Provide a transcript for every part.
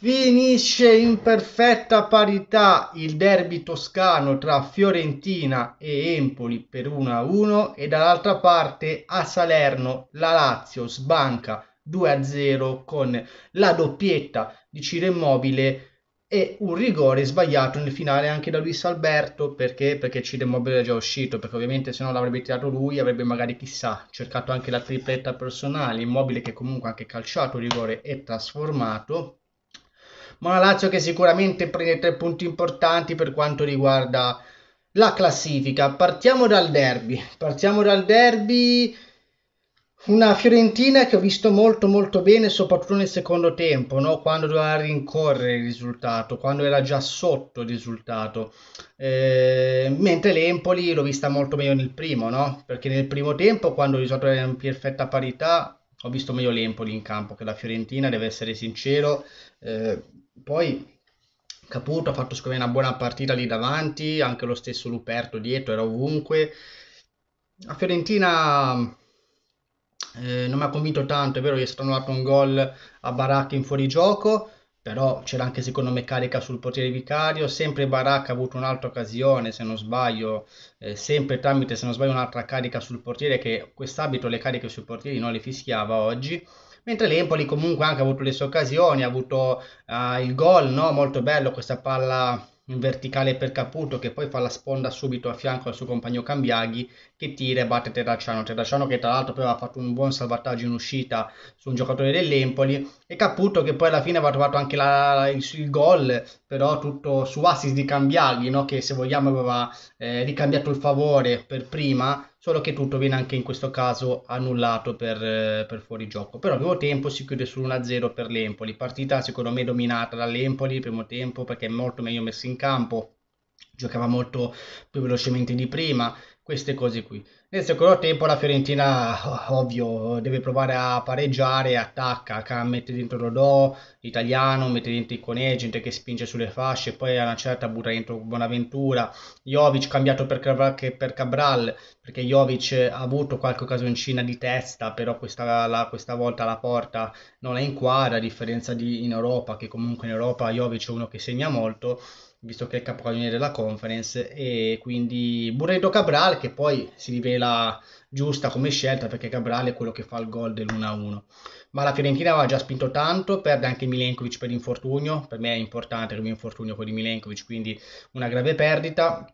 Finisce in perfetta parità il derby toscano tra Fiorentina e Empoli per 1-1 e dall'altra parte a Salerno la Lazio sbanca 2-0 con la doppietta di Ciro Immobile e un rigore sbagliato nel finale anche da Luis Alberto perché? Perché Ciro Immobile è già uscito perché ovviamente se no l'avrebbe tirato lui avrebbe magari chissà cercato anche la tripletta personale Immobile che comunque ha anche calciato il rigore e trasformato ma una Lazio che sicuramente prende tre punti importanti per quanto riguarda la classifica. Partiamo dal derby, partiamo dal derby una Fiorentina che ho visto molto molto bene soprattutto nel secondo tempo no? quando doveva rincorrere il risultato quando era già sotto il risultato eh, mentre l'Empoli l'ho vista molto meglio nel primo no? perché nel primo tempo quando il risultato era in perfetta parità ho visto meglio l'Empoli in campo che la Fiorentina deve essere sincero eh, poi Caputo ha fatto secondo me una buona partita lì davanti, anche lo stesso Luperto dietro era ovunque. La Fiorentina eh, non mi ha convinto tanto, è vero che è stato annullato un gol a Baracca in fuorigioco, però c'era anche secondo me carica sul potere vicario, sempre Baracca ha avuto un'altra occasione se non sbaglio, eh, sempre tramite se non sbaglio un'altra carica sul portiere che quest'abito le cariche sul portiere non le fischiava oggi mentre l'Empoli comunque anche ha avuto le sue occasioni, ha avuto uh, il gol, no? molto bello questa palla in verticale per Caputo che poi fa la sponda subito a fianco al suo compagno Cambiaghi che tira e batte Terracciano. Terracciano che tra l'altro poi ha fatto un buon salvataggio in uscita su un giocatore dell'Empoli e Caputo che poi alla fine aveva trovato anche la, il, il, gol, però tutto su assist di cambiargli no? che se vogliamo aveva eh, ricambiato il favore per prima, solo che tutto viene anche in questo caso annullato per, eh, per fuorigioco. Però il primo tempo si chiude sull'1-0 per l'Empoli, partita secondo me dominata dall'Empoli, primo tempo perché è molto meglio messo in campo giocava molto più velocemente di prima, queste cose qui. Nel secondo tempo la Fiorentina, ovvio, deve provare a pareggiare, attacca, mette dentro Rodò, l'italiano, mette dentro i Cone, gente che spinge sulle fasce, poi a una certa butta dentro Buonaventura, Jovic cambiato per Cabral, perché Jovic ha avuto qualche occasioncina di testa, però questa, la, questa volta la porta non è in quadra, a differenza di in Europa, che comunque in Europa Jovic è uno che segna molto, visto che è il capocannoniere della conference, e quindi Burredo Cabral che poi si rivela giusta come scelta, perché Cabral è quello che fa il gol dell'1-1. Ma la Fiorentina aveva già spinto tanto, perde anche Milenkovic per infortunio, per me è importante il mio infortunio con di Milenkovic, quindi una grave perdita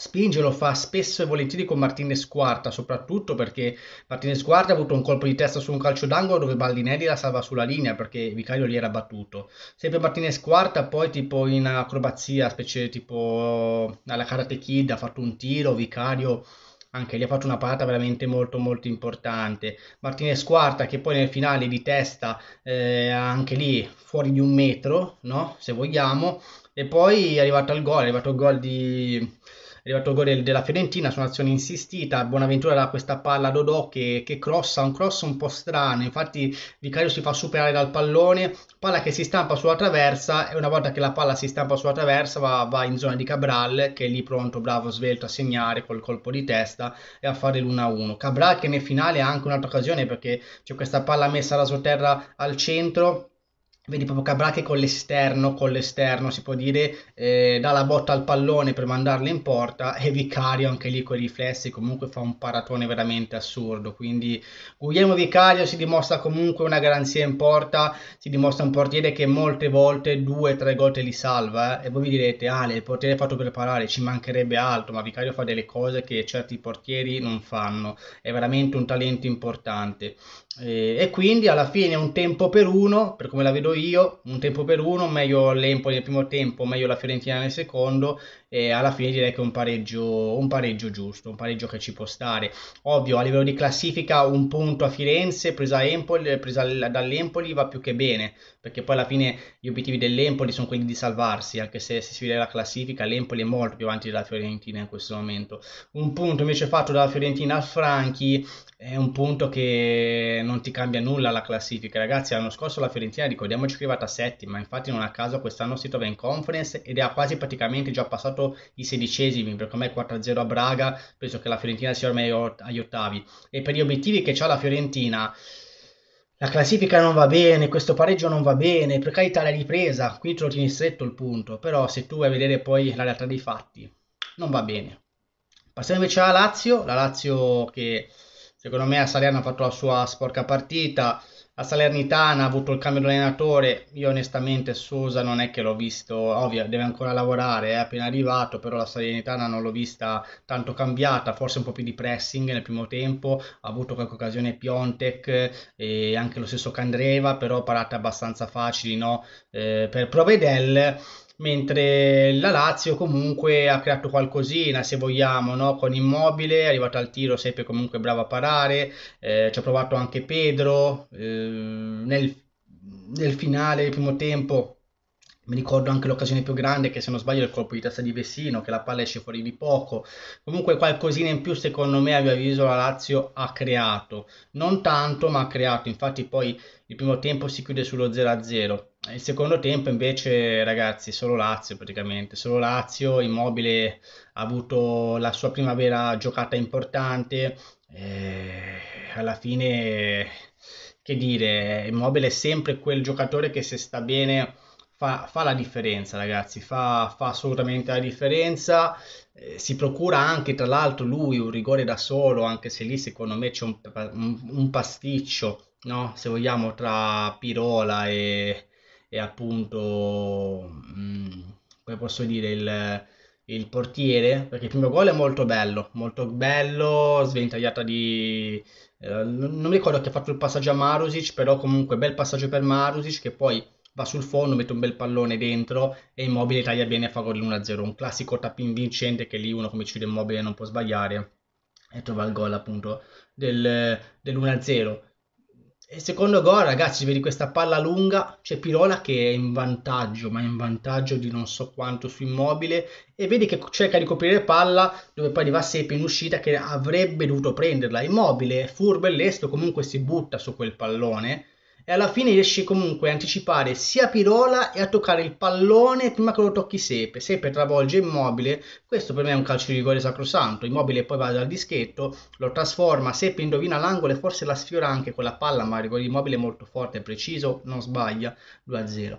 Spinge lo fa spesso e volentieri con Martinez Quarta, soprattutto perché Martinez Quarta ha avuto un colpo di testa su un calcio d'angolo dove Baldinelli la salva sulla linea perché Vicario lì era battuto. Sempre Martinez Quarta, poi tipo in acrobazia, specie tipo alla Karate Kid, ha fatto un tiro, Vicario anche lì ha fatto una parata veramente molto molto importante. Martinez Quarta che poi nel finale di testa eh, anche lì fuori di un metro, no? se vogliamo, e poi è arrivato al gol, è arrivato il gol di è arrivato il gol della Fiorentina su un'azione insistita, Buonaventura da questa palla a Dodò che, che crossa, un cross un po' strano, infatti Vicario si fa superare dal pallone, palla che si stampa sulla traversa e una volta che la palla si stampa sulla traversa va, va in zona di Cabral che è lì pronto, bravo, svelto a segnare col colpo di testa e a fare l'1-1. Cabral che nel finale ha anche un'altra occasione perché c'è questa palla messa da sotterra al centro Vedi proprio Cabral che con l'esterno, con l'esterno si può dire, eh, dà la botta al pallone per mandarla in porta e Vicario anche lì con i riflessi comunque fa un paratone veramente assurdo. Quindi Guglielmo Vicario si dimostra comunque una garanzia in porta, si dimostra un portiere che molte volte due o tre gol li salva eh? e voi vi direte Ale, ah, il portiere è fatto per parare, ci mancherebbe altro, ma Vicario fa delle cose che certi portieri non fanno, è veramente un talento importante. Eh, e quindi alla fine un tempo per uno, per come la vedo credo io, un tempo per uno, meglio l'Empoli nel primo tempo, meglio la Fiorentina nel secondo e alla fine direi che è un pareggio, un pareggio giusto, un pareggio che ci può stare. Ovvio, a livello di classifica un punto a Firenze, presa, Empoli, presa dall'Empoli va più che bene, perché poi alla fine gli obiettivi dell'Empoli sono quelli di salvarsi, anche se, se si vede la classifica l'Empoli è molto più avanti della Fiorentina in questo momento. Un punto invece fatto dalla Fiorentina al Franchi è un punto che non ti cambia nulla la classifica, ragazzi. L'anno scorso la Fiorentina, ricordiamo Lemic è arrivata settima, infatti non a caso quest'anno si trova in conference ed ha quasi praticamente già passato i sedicesimi, perché ormai 4-0 a Braga, penso che la Fiorentina sia ormai agli ottavi. E per gli obiettivi che ha la Fiorentina, la classifica non va bene, questo pareggio non va bene, per carità la ripresa, qui te lo tieni stretto il punto, però se tu vai a vedere poi la realtà dei fatti, non va bene. Passiamo invece alla Lazio, la Lazio che secondo me a Sariano ha fatto la sua sporca partita, la Salernitana ha avuto il cambio di allenatore, io onestamente Sosa non è che l'ho visto, ovvio deve ancora lavorare, è appena arrivato, però la Salernitana non l'ho vista tanto cambiata, forse un po' più di pressing nel primo tempo, ha avuto qualche occasione Piontek e anche lo stesso Candreva, però parate abbastanza facili no? eh, per Provedel mentre la Lazio comunque ha creato qualcosina se vogliamo no? con Immobile è arrivato al tiro sempre comunque bravo a parare eh, ci ha provato anche Pedro eh, nel, nel finale del primo tempo mi ricordo anche l'occasione più grande che se non sbaglio è il colpo di testa di Vessino, che la palla esce fuori di poco. Comunque qualcosina in più secondo me a mio avviso la Lazio ha creato. Non tanto ma ha creato, infatti poi il primo tempo si chiude sullo 0-0. Il secondo tempo invece ragazzi solo Lazio praticamente, solo Lazio, Immobile ha avuto la sua prima vera giocata importante. E eh, alla fine che dire, Immobile è sempre quel giocatore che se sta bene fa, fa la differenza, ragazzi, fa, fa assolutamente la differenza. Eh, si procura anche, tra l'altro, lui un rigore da solo, anche se lì secondo me c'è un, un, un pasticcio, no? se vogliamo, tra Pirola e, e appunto, mh, mm, come posso dire, il il portiere, perché il primo gol è molto bello, molto bello, sventagliata di... Eh, non mi ricordo che ha fatto il passaggio a Marusic, però comunque bel passaggio per Marusic che poi va sul fondo, mette un bel pallone dentro e Immobile taglia bene a favore dell'1-0. Un classico tap-in vincente che lì uno come ci Ciro Immobile non può sbagliare e trova il gol appunto del, dell'1-0. E secondo gol, ragazzi, vedi questa palla lunga, c'è Pirola che è in vantaggio, ma è in vantaggio di non so quanto su Immobile, e vedi che cerca di coprire palla dove poi arriva Sepe in uscita che avrebbe dovuto prenderla. Immobile, furbo e lesto, comunque si butta su quel pallone, e alla fine riesce comunque a anticipare sia Pirola e a toccare il pallone prima che lo tocchi Sepe. Sepe travolge Immobile, questo per me è un calcio di rigore sacrosanto, Immobile poi va dal dischetto, lo trasforma, Sepe indovina l'angolo e forse la sfiora anche con la palla, ma il rigore Immobile è molto forte e preciso, non sbaglia, 2-0.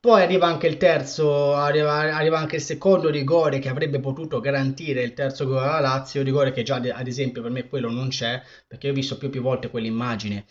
Poi arriva anche il terzo, arriva, arriva, anche il secondo rigore che avrebbe potuto garantire il terzo gol alla Lazio, rigore che già ad esempio per me quello non c'è, perché ho visto più e più volte quell'immagine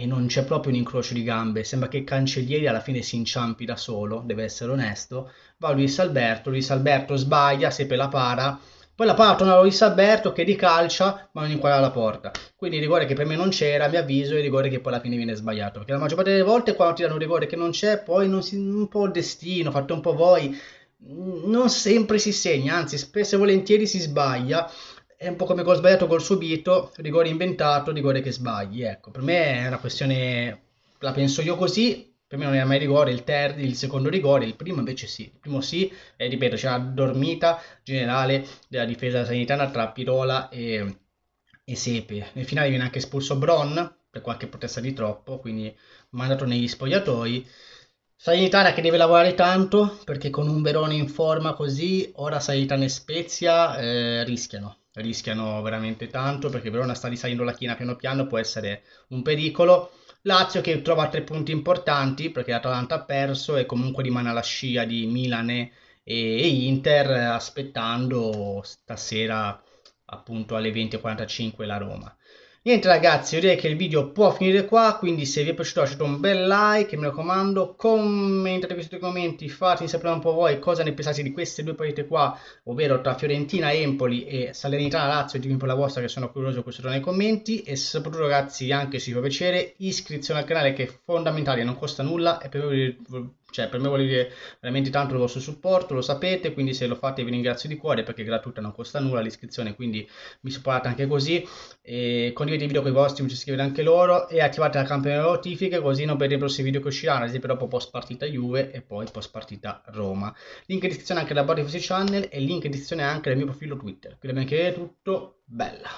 e non c'è proprio un incrocio di gambe, sembra che Cancellieri alla fine si inciampi da solo, deve essere onesto, va Luis Alberto, Luis Alberto sbaglia, Sepe la para, poi la para torna a Luis Alberto che ricalcia ma non inquadra la porta, quindi il rigore che per me non c'era, a mio avviso, il rigore che poi alla fine viene sbagliato, perché la maggior parte delle volte quando ti danno un rigore che non c'è, poi non si, un po' il destino, fate un po' voi, non sempre si segna, anzi spesso e volentieri si sbaglia è un po' come ho sbagliato, gol subito, rigore inventato, rigore che sbagli. Ecco, per me è una questione, la penso io così, per me non era mai rigore il, ter- il secondo rigore, il primo invece sì. Il primo sì, e ripeto, c'è una dormita generale della difesa sanitana tra Pirola e, e Sepe. Nel finale viene anche espulso Bron per qualche protesta di troppo, quindi mandato negli spogliatoi. Salernitana che deve lavorare tanto perché con un Verone in forma così, ora Salernitana e Spezia eh, rischiano rischiano veramente tanto perché Verona sta risalendo la china piano piano, può essere un pericolo. Lazio che trova tre punti importanti perché l'Atalanta ha perso e comunque rimane alla scia di Milan e, e Inter aspettando stasera appunto alle 20.45 la Roma. Niente ragazzi, io direi che il video può finire qua, quindi se vi è piaciuto lasciate un bel like, mi raccomando, commentate questi due commenti, fatemi sapere un po' voi cosa ne pensate di queste due partite qua, ovvero tra Fiorentina Empoli e Salernitana Lazio, ditemi un po' la vostra che sono curioso, questo nei commenti e soprattutto ragazzi anche se vi fa piacere iscrizione al canale che è fondamentale, non costa nulla e per voi cioè per me vuol dire veramente tanto il vostro supporto, lo sapete, quindi se lo fate vi ringrazio di cuore perché è gratuita, non costa nulla l'iscrizione, quindi mi supportate anche così, e condividete i video con i vostri, vi iscrivete anche loro e attivate la campanella delle notifiche così non perdete i prossimi video che usciranno, ad esempio dopo post partita Juve e poi post partita Roma. Link in descrizione anche alla Body Channel e link in descrizione anche del mio profilo Twitter, quindi anche tutto, bella!